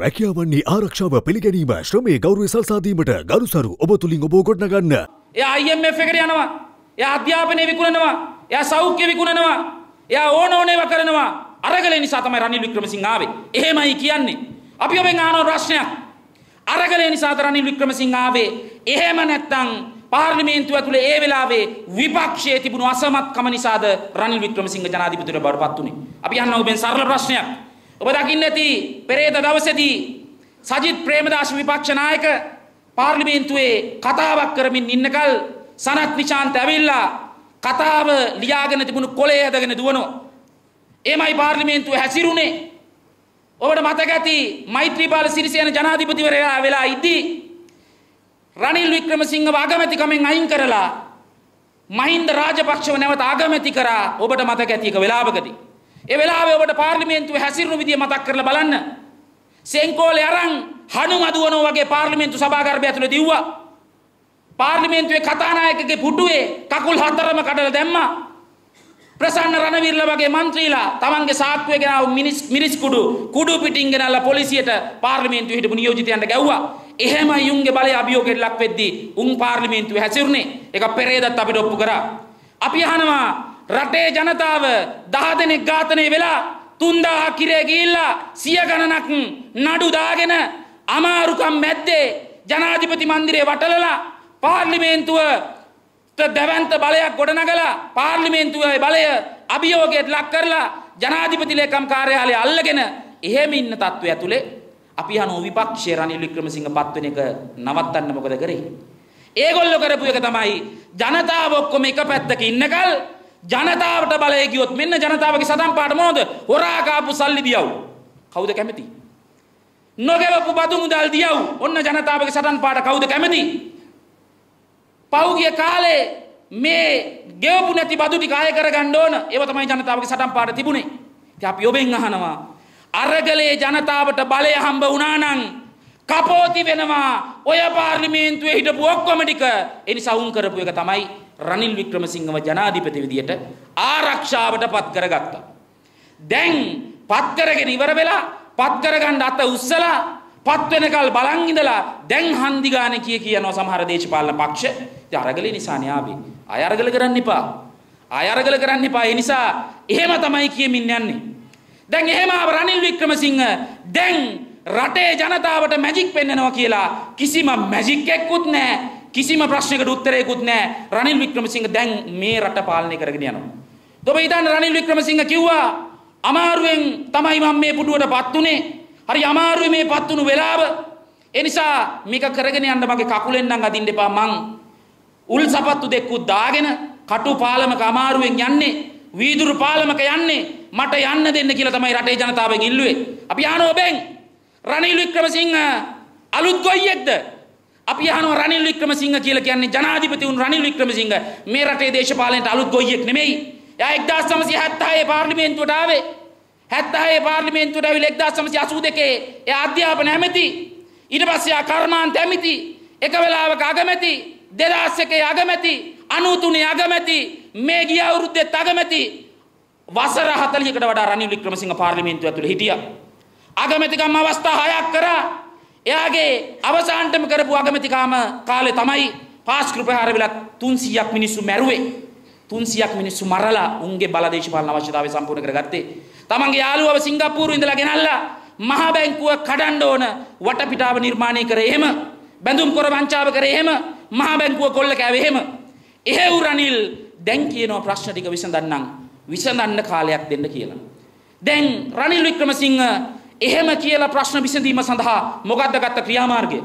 රැකියාවන්නේ ආරක්ෂාව පිළිගැනීම ශ්‍රමය ගෞරුව සල්සාදීමට ගරුසරු ඔබ තුළින් ඔබෝ ගොඩනගන්න. එය අයිම් එකට යනවා. එය අධ්‍යාපනය විකුණනවා. එය සෞඛ්‍ය විකුණනවා. එය ඕන ඕනේව කරනවා. අරගල නිසා තමයි රනිල් වික්‍රමසිංහ ආවේ. එහෙමයි කියන්නේ. අපි ඔබෙන් ආනෝ ප්‍රශ්නයක්. අරගල නිසා රනිල් වික්‍රමසිංහ ආවේ. එහෙම නැත්තම් පාර්ලිමේන්තුව ඇතුළේ ඒ වෙලාවේ විපක්ෂයේ තිබුණු අසමත්කම නිසාද රනිල් වික්‍රමසිංහ ජනාධිපතිතුමා බවට පත් වුණේ. අපි අහනවා ඔබෙන් සරල ප්‍රශ්නයක්. ඔබ දකින්න ඇති පෙරේද දවසේදී සජිත් ප්‍රේමදාස විපක්ෂ නායක පාර්ලිමේන්තුවේ කතාවක් කරමින් ඉන්නකල් සනත් නිශාන්ත ඇවිල්ලා කතාව ලියාගෙන තිබුණු කොලේ ඇදගෙන දුවනෝ. එමයි පාර්ලිමේන්තුව හැසිරුණේ. ඔබට මතක ඇති මෛත්‍රීපාල සිරිසේන ජනාධිපතිවරයා වෙලා ඉද්දී රනිල් වික්‍රමසිංහව අගමැතිකමෙන් අයින් කරලා මහින්ද රාජපක්ෂව නැවත අගමැති කරා ඔබට මතක ඇති එක වෙලාවකදී ඒ වෙලාවේ ඔබට පාර්ලිමේන්තුවේ හැසිරුණු විදිය මතක් කරලා බලන්න. සෙන්කෝලේ අරන් හණු මදුවනෝ වගේ පාර්ලිමේන්තු සභාගර්භය ඇතුලේ දිව්වා. පාර්ලිමේන්තුවේ කතානායකගේ පුටුවේ කකුල් හතරම කඩලා දැම්මා. ප්‍රසන්න රණවිල්ල වගේ මන්ත්‍රීලා තමන්ගේ සාක්කුවේ ගෙනාව මිනිස් මිරිස් කුඩු කුඩු පිටින් ගෙනල්ලා පොලිසියට පාර්ලිමේන්තුවේ හිටපු නියෝජිතයන්ට ගැව්වා. එහෙම යුන්ගේ බලය අභියෝගයට ලක් වෙද්දී උන් පාර්ලිමේන්තුවේ හැසිරුනේ. ඒක පෙරේදත් අපිට ඔප්පු කරා. අපි අහනවා රටේ ජනතාව දහ දෙනෙක් ඝාතනය වෙලා තුන්දාහ කිරේ ගිහිල්ලා සිය ගණනක් නඩු දාගෙන අමාරුකම් මැද්දේ ජනාධිපති මන්දිරේ වටලලා පාර්ලිමේන්තුව දැවන්ත බලයක් ගොඩනගලා පාර්ලිමේන්තුවේ බලය අභියෝගයට ලක් කරලා ජනාධිපති ලේකම් කාර්යාලය අල්ලගෙන එහෙම ඉන්න තත්ත්වය ඇතුලේ අපි හනෝ විපක්ෂයේ රනිල් වික්‍රමසිංහ පත්වෙන එක නවත්තන්න මොකද කරේ? ඒගොල්ලෝ කරපු එක තමයි ජනතාව ඔක්කොම එක පැත්තක ඉන්නකල් ජනතාවට බලය ගියොත් මෙන්න ජනතාවගේ සදම් පාට මොනවද? හොරා කාපු සල්ලි දියව්. කවුද කැමති? නොගෙවපු බදු මුදල් දියව්. ඔන්න ජනතාවගේ සටන් පාට කවුද කැමති? පෞගිය කාලේ මේ ගෙවපු නැති බදු ටික ආය කරගන්න ඕන. ඒව තමයි ජනතාවගේ සටන් පාට තිබුණේ. ඉතින් අපි ඔබෙන් අහනවා අරගලේ ජනතාවට බලය හම්බ වුණා නම් කපෝති වෙනවා ඔය පාර්ලිමේන්තුවේ හිටපු ඔක්කොම ටික. ඒ නිසා උන් කරපු එක තමයි රනිල් වික්‍රමසිංහව ජනාධිපති විදියට ආරක්ෂාවට පත් කරගත්තා. දැන් පත් කරගෙන ඉවර වෙලා පත් කරගන්න අත උස්සලා පත් වෙනකල් බලන් ඉඳලා දැන් හන්දි ගානේ කිය කියනවා සමහර දේශපාලන පක්ෂ. ඉතින් අරගලේ නිසානේ ආවේ. ආය අරගල කරන්න එපා. ආය අරගල කරන්න එපා. ඒ නිසා එහෙම තමයි කියමින් යන්නේ. දැන් එහෙම ආව රනිල් වික්‍රමසිංහ දැන් රටේ ජනතාවට මැජික් පෙන්නනවා කියලා කිසිම මැජික් එක්කුත් නැහැ. කිසිම ප්‍රශ්නයකට උත්තරයකුත් නැහැ. රනිල් වික්‍රමසිංහ දැන් මේ රට පාලනය කරගෙන යනවා. ඔබ හිතන්න රනිල් වික්‍රමසිංහ කිව්වා අමාරුවෙන් තමයි මම මේ පුඩුවටපත් උනේ. හරි අමාරුවේ මේපත් උණු වෙලාව. ඒ නිසා මේක කරගෙන යන්න මගේ කකුලෙන් නම් අදින්න එපා මං. උල් සපත්තු දෙකකුත් දාගෙන කටු පාලමක අමාරුවෙන් යන්නේ වීදුරු පාලමක යන්නේ මට යන්න දෙන්න කියලා තමයි රටේ ජනතාවෙන් ඉල්ලුවේ. අපි ආනෝ බෙන් රනිල් වික්‍රමසිංහ අලුත් ගොයියෙක්ද? අපි අහනවා රනිල් වික්‍රමසිංහ කියලා කියන්නේ ජනාධිපති වුණු රනිල් වික්‍රමසිංහ මේ රටේ දේශපාලනයට අලුත් ගොයියෙක් නෙමෙයි. එයා 1976 පාර්ලිමේන්තුවට ආවේ. 76 පාර්ලිමේන්තුවට ආවිල 1982 එයා අධ්‍යාපන ඇමති. ඊට පස්සේ ආ කර්මාන්ත ඇමති. එක වෙලාවක අගමැති 2001 අගමැති 93 අගමැති මේ ගිය අවුරුද්දේ අගමැති වසර 40කට වඩා රනිල් වික්‍රමසිංහ පාර්ලිමේන්තුව ඇතුළේ හිටියා. අගමැතිකම් අවස්ථා 6ක් කරා එයාගේ අවසාන්ටම කරපු අගමැතිකාම කාලේ තමයි පාස්කෘපහාර වෙලා 300ක් මිනිස්සු මැරුවේ 300ක් මිනිස්සු මරලා උන්ගේ බලදේශපාලන අවශ්‍යතාවය සම්පූර්ණ කරගත්තේ තමන්ගේ යාළුවව සිංගප්පූරු ඉඳලා ගෙනල්ලා මහා බැංකුව කඩන්න ඕන වටපිටාව නිර්මාණය කරේ එහෙම බැඳුම් කොර වංචාව කරේ එහෙම මහා බැංකුව කොල්ල කෑවේ එහෙම එහෙව් රනිල් දැන් කියනවා ප්‍රශ්න ටික විසඳන්නම් විසඳන්න කාලයක් දෙන්න කියලා දැන් රනිල් වික්‍රමසිංහ එහෙම කියලා ප්‍රශ්න විසඳීම සඳහා මොකද්ද ගත්ත ක්‍රියාමාර්ගය?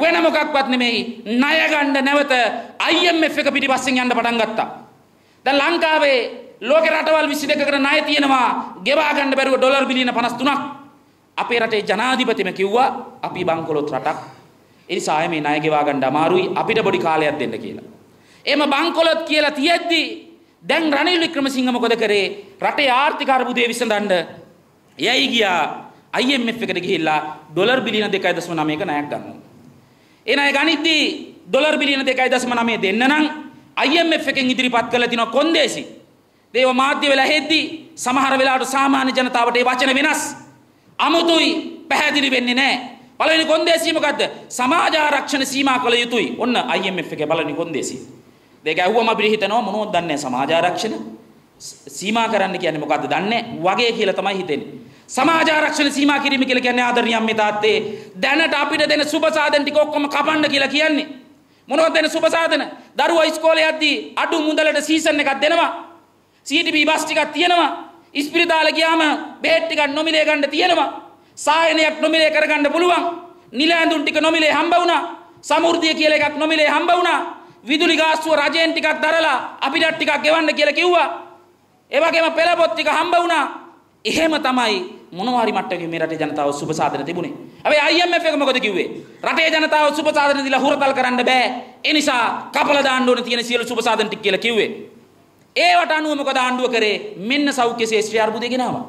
වෙන මොකක්වත් නෙමෙයි ණය ගන්න නැවත IMF එක පිටිපස්සෙන් යන්න පටන් ගත්තා. දැන් ලංකාවේ ලෝක රටවල් 22 කට ණය තියෙනවා. ගෙවා ගන්න බැරුව ඩොලර් බිලියන 53ක්. අපේ රටේ ජනාධිපතිම කිව්වා අපි බංකොලොත් රටක්. ඒ නිසා ආයේ මේ ණය ගෙවා ගන්න අමාරුයි අපිට පොඩි කාලයක් දෙන්න කියලා. එහෙම බංකොලොත් කියලා තියෙද්දි දැන් රනිල් වික්‍රමසිංහ මොකද කරේ? රටේ ආර්ථික අර්බුදය විසඳන්න යයි ගියා IMF එකට ගිහිල්ලා ඩොලර් බිලියන 2.9ක ණයක් ගන්නවා. ඒ ණය ගනිද්දී ඩොලර් බිලියන 2.9 දෙන්න නම් IMF එකෙන් ඉදිරිපත් කරලා තිනවා කොන්දේසි. දේව මාධ්‍ය වෙලා හෙද්දී සමහර වෙලාවට සාමාන්‍ය ජනතාවට ඒ වචන වෙනස්. අමුතුයි පැහැදිලි වෙන්නේ නැහැ. පළවෙනි කොන්දේසිය මොකද්ද? සමාජ ආරක්ෂණ සීමා කළ යුතුයි. ඔන්න IMF එකේ බලනි කොන්දේසිය. දෙක ඇහුවම අපිට හිතනවා මොනවද දන්නේ සමාජ ආරක්ෂණ සීමා කරන්න කියන්නේ මොකද්ද දන්නේ වගේ කියලා තමයි හිතෙන්නේ. සමාජාරක්ෂණ සීමා කිරීම කියලා කියන්නේ ආදරණීය අම්මේ තාත්තේ දැනට අපිට දෙන සුබ සාධන ටික ඔක්කොම කපන්න කියලා කියන්නේ මොනවද දෙන සුබ සාධන දරුවා ඉස්කෝලේ යද්දී අඩු මුදලට සීසන් එකක් දෙනවා CTB බස් ටිකක් තියෙනවා ඉස්පිරිතාල ගියාම බෙහෙත් ටිකක් නොමිලේ ගන්න තියෙනවා සායනයක් නොමිලේ කරගන්න පුළුවන් නිල ඇඳුම් ටික නොමිලේ හම්බ වුණා සමෘද්ධිය කියලා එකක් නොමිලේ හම්බ වුණා විදුලි ගාස්තුව රජයෙන් ටිකක් දරලා අපිට ටිකක් ගෙවන්න කියලා කිව්වා ඒ වගේම පෙළ පොත් ටික හම්බ වුණා එහෙම තමයි මොනවාරි මට්ටමක මේ රටේ ජනතාව සුබ සාධන තිබුණේ. හැබැයි IMF එක මොකද කිව්වේ? රටේ ජනතාව සුබ සාධන දීලා හුරතල් කරන්න බෑ. ඒ නිසා කපලා දාන්න ඕන තියෙන සියලු සුබ සාධන ටික කියලා කිව්වේ. ඒවට අනුව මොකද ආණ්ඩුව කරේ? මෙන්න සෞඛ්‍ය ශේෂ්ත්‍රය අර්බුදේ ගෙනාවා.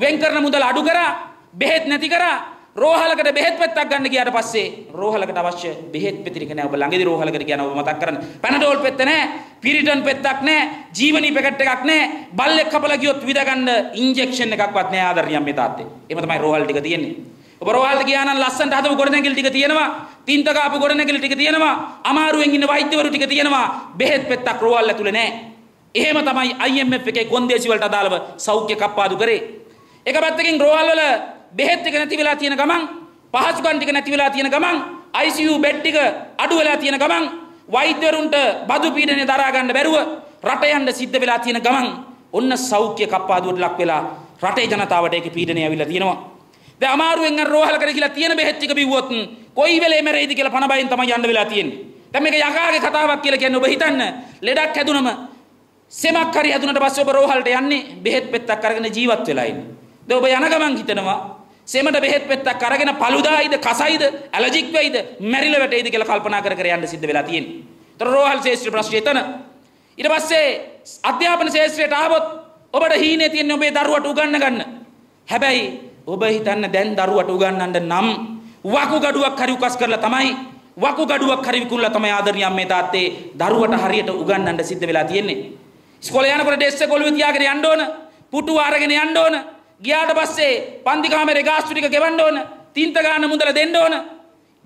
වෙන් කරන මුදල් අඩු කරා, බෙහෙත් නැති කරා, රෝහලකට බෙහෙත් පෙත්තක් ගන්න ගියාට පස්සේ රෝහලකට අවශ්‍ය බෙහෙත් පෙති ටික නෑ ඔබ ළඟදී රෝහලකට ගියා නම් ඔබ මතක් කරන්න. පැනඩෝල් පෙත්ත නෑ, පිරිටන් පෙත්තක් නෑ, ජීවනි පැකට් එකක් නෑ, බල්ලෙක් කපලා ගියොත් විඳ ගන්න ඉන්ජෙක්ෂන් එකක්වත් නෑ ආදරණීයම් මේ තාත්තේ. එහෙම තමයි රෝහල් ටික තියෙන්නේ. ඔබ රෝහල්ට ගියා නම් ලස්සනට හදපු ගොඩනැගිලි ටික තියෙනවා, තින්ත කාපු ගොඩනැගිලි ටික තියෙනවා, අමාරුවෙන් ඉන්න වෛද්‍යවරු ටික තියෙනවා, බෙහෙත් පෙත්තක් රෝහල් ඇතුලේ නෑ. එහෙම තමයි IMF එකේ කොන්දේසි වලට අදාළව සෞඛ්‍ය කප්පාදු කරේ. එක පැත්තකින් රෝහල් වල බෙහෙත් එක නැති වෙලා තියෙන ගමන් පහසුකම් ටික නැති වෙලා තියෙන ගමන් ICU බෙඩ් ටික අඩු වෙලා තියෙන ගමන් වෛද්‍යවරුන්ට බදු පීඩනය දරා ගන්න බැරුව රට යන්න සිද්ධ වෙලා තියෙන ගමන් ඔන්න සෞඛ්‍ය කප්පාදුවට ලක් වෙලා රටේ ජනතාවට ඒකේ පීඩනය ඇවිල්ලා තියෙනවා. දැන් අමාරුවෙන් අර රෝහල කර කියලා තියෙන බෙහෙත් ටික බිව්වොත් කොයි වෙලේ මැරෙයිද කියලා පණ බයෙන් තමයි යන්න වෙලා තියෙන්නේ. දැන් මේක යකාගේ කතාවක් කියලා කියන්නේ ඔබ හිතන්න ලෙඩක් හැදුනම සෙමක් හරි හැදුනට පස්සේ ඔබ රෝහලට යන්නේ බෙහෙත් පෙත්තක් අරගෙන ජීවත් වෙලා ඉන්නේ. දැන් ඔබ යන ගමන් හිතනවා සෙමට බෙහෙත් පෙත්තක් අරගෙන පළුදායිද කසයිද ඇලර්ජික් වෙයිද මැරිලා වැටෙයිද කියලා කල්පනා කර කර යන්න සිද්ධ වෙලා තියෙන්නේ. ඒතර රෝහල් ශාස්ත්‍ර ප්‍රශ්නේ එතන. ඊට පස්සේ අධ්‍යාපන ශාස්ත්‍රයට ආවොත් ඔබට හීනේ තියෙන ඔබේ දරුවට උගන්න ගන්න. හැබැයි ඔබ හිතන්න දැන් දරුවට උගන්වන්න නම් වකුගඩුවක් හරි උකස් කරලා තමයි වකුගඩුවක් හරි විකුණලා තමයි ආදරණීය අම්මේ තාත්තේ දරුවට හරියට උගන්වන්න සිද්ධ වෙලා තියෙන්නේ. ඉස්කෝලේ යනකොට ඩෙස්ක් එක ඔළුවේ තියාගෙන යන්න ඕන. පුටුව අරගෙන යන්න ඕන. ගියාට පස්සේ පන්තිකාමරේ ගාස්තු ටික ගෙවන්න ඕන. තින්ත ගන්න මුදල දෙන්න ඕන.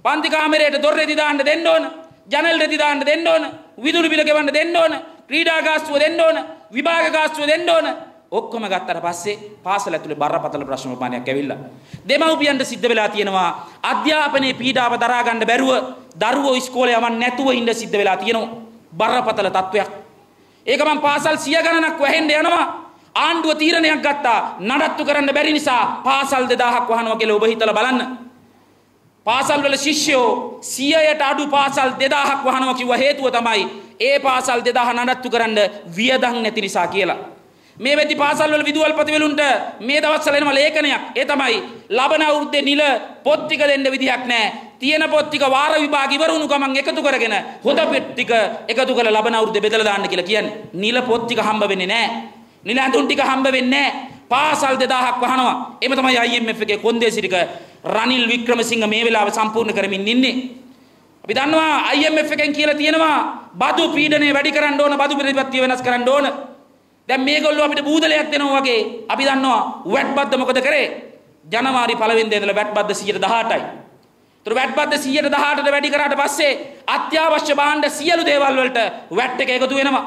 පන්තිකාමරේට දොර රෙදි දාන්න දෙන්න ඕන. ජනල් රෙදි දාන්න දෙන්න ඕන. විදුලි බිල ගෙවන්න දෙන්න ඕන. ක්‍රීඩා ගාස්තුව දෙන්න ඕන. විභාග ගාස්තුව දෙන්න ඕන. ඔක්කොම ගත්තට පස්සේ පාසල ඇතුලේ බරපතල ප්‍රශ්න ප්‍රමාණයක් ඇවිල්ලා දෙමව්පියන්ට සිද්ධ වෙලා තියෙනවා අධ්‍යාපනයේ පීඩාව දරා ගන්න බැරුව දරුවෝ ඉස්කෝලේ යවන්න නැතුව ඉන්න සිද්ධ වෙලා තියෙනවා බරපතල තත්වයක් ඒක මම පාසල් 100 ගණනක් වැහෙන්න යනවා ආණ්ඩුව තීරණයක් ගත්තා නඩත්තු කරන්න බැරි නිසා පාසල් 2000ක් වහනවා කියලා ඔබ හිතලා බලන්න. පාසල් වල ශිෂ්‍යෝ 100ට අඩු පාසල් 2000ක් වහනවා කිව්ව හේතුව තමයි ඒ පාසල් 2000 නඩත්තු කරන්න වියදම් නැති නිසා කියලා. මේ වෙති පාසල් වල විදුහල් ප්‍රතිවලුන්ට මේ දවස්වල එනවා ලේඛනයක්. ඒ තමයි ලබන අවුරුද්දේ නිල පොත් ටික දෙන්න විදියක් නැහැ. තියෙන පොත් ටික වාර විභාග ඉවර වුණු ගමන් එකතු කරගෙන හොද පෙට් ටික එකතු කරලා ලබන අවුරුද්දේ බෙදලා දාන්න කියලා කියන්නේ. නිල පොත් ටික හම්බ වෙන්නේ නැහැ. නිලැඳුන් ටික හම්බ වෙන්නේ පාසල් 2000ක් වහනවා. එම තමයි IMF එකේ කොන්දේසි ටික රනිල් වික්‍රමසිංහ මේ වෙලාවේ සම්පූර්ණ කරමින් ඉන්නේ. අපි දන්නවා IMF එකෙන් කියලා තියෙනවා බදු පීඩනය වැඩි කරන්න ඕන බදු ප්‍රතිපත්තිය වෙනස් කරන්න ඕන. දැන් මේගොල්ලෝ අපිට බූදලයක් දෙනවා වගේ අපි දන්නවා වැට් බද්ද මොකද කරේ? ජනවාරි පළවෙනිදා ඉඳලා වැට් බද්ද 118යි. ඒතර වැට් බද්ද 118ට වැඩි කරාට පස්සේ අත්‍යවශ්‍ය භාණ්ඩ සියලු දේවල් වලට වැට් එක එකතු වෙනවා.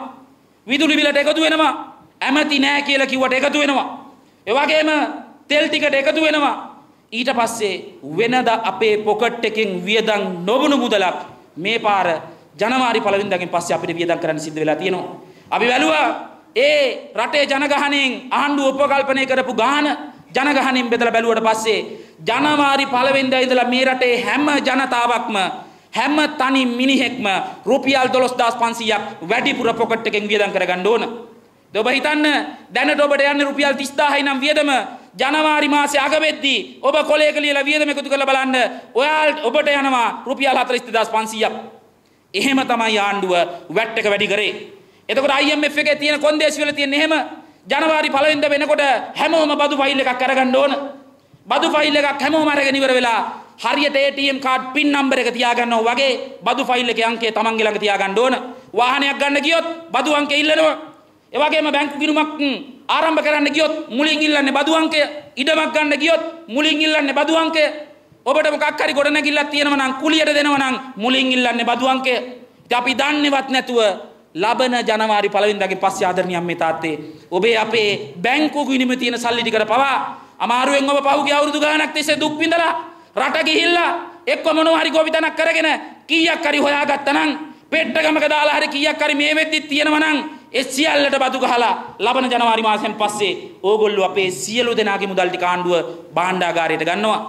විදුලි බිලට එකතු වෙනවා. ඇමති නෑ කියලා කිව්වට එකතු වෙනවා. ඒ වගේම තෙල් ටිකට එකතු වෙනවා. ඊට පස්සේ වෙනදා අපේ පොකට් එකෙන් වියදම් නොවුණු මුදලක් මේ පාර ජනවාරි පළවෙනිදාගෙන් පස්සේ අපිට වියදම් කරන්න සිද්ධ වෙලා තියෙනවා. අපි වැළුවා ඒ රටේ ජනගහණයෙන් ආණ්ඩුව උපකල්පනය කරපු ගාන ජනගහණයෙන් බෙදලා බැලුවට පස්සේ ජනවාරි පළවෙනිදා ඉඳලා මේ රටේ හැම ජනතාවක්ම හැම තනි මිනිහෙක්ම රුපියල් 12500ක් වැඩිපුර පොකට් එකෙන් වියදම් කරගන්න ඕන. ඔබ හිතන්න දැනට ඔබට යන්න රුපියල් 30000යි නම් වියදම ජනවාරි මාසේ අග වෙද්දී ඔබ කොලයක ලියලා වියදම එකතු කරලා බලන්න ඔයාල් ඔබට යනවා රුපියල් 42500ක් එහෙම තමයි ආණ්ඩුව වැට් එක වැඩි කරේ එතකොට IMF එකේ තියෙන කොන්දේසි වල තියෙන එහෙම ජනවාරි පළවෙනිද වෙනකොට හැමෝම බදු ෆයිල් එකක් අරගන්න ඕන බදු ෆයිල් එකක් හැමෝම අරගෙන ඉවර වෙලා හරියට ATM කාඩ් PIN නම්බර එක තියාගන්නවා වගේ බදු ෆයිල් එකේ අංකය තමන්ගේ ළඟ තියාගන්න ඕන වාහනයක් ගන්න ගියොත් බදු අංකය ඉල්ලනවා එවගේම බැංකු ගිණුමක් ආරම්භ කරන්න ගියොත් මුලින් ඉල්ලන්නේ බදු අංකය ඉඩමක් ගන්න ගියොත් මුලින් ඉල්ලන්නේ බදු අංකය ඔබට මොකක් හරි ගොඩනැගිල්ලක් තියෙනවා නම් කුලියට දෙනවා නම් මුලින් ඉල්ලන්නේ බදු අංකය ඉතින් අපි දන්නේවත් නැතුව ලබන ජනවාරි පළවෙනිදාගේ පස්සේ ආදරණීය අම්මේ තාත්තේ ඔබේ අපේ බැංකු ගිණුමේ තියෙන සල්ලි ටිකට පවා අමාරුවෙන් ඔබ පහුගිය අවුරුදු ගාණක් තිස්සේ දුක් විඳලා රට ගිහිල්ලා එක්ක මොනවා හරි ගොවිතැනක් කරගෙන කීයක් හරි හොයාගත්තා නම් පෙට්ටගමක දාලා හරි කීයක් හරි මේ වෙද්දි තියෙනවා නම් ඒ සියල්ලට බදු ගහලා ලබන ජනවාරි මාසයෙන් පස්සේ ඕගොල්ලෝ අපේ සියලු දෙනාගේ මුදල් ටික ආණ්ඩුව භාණ්ඩාගාරයට ගන්නවා.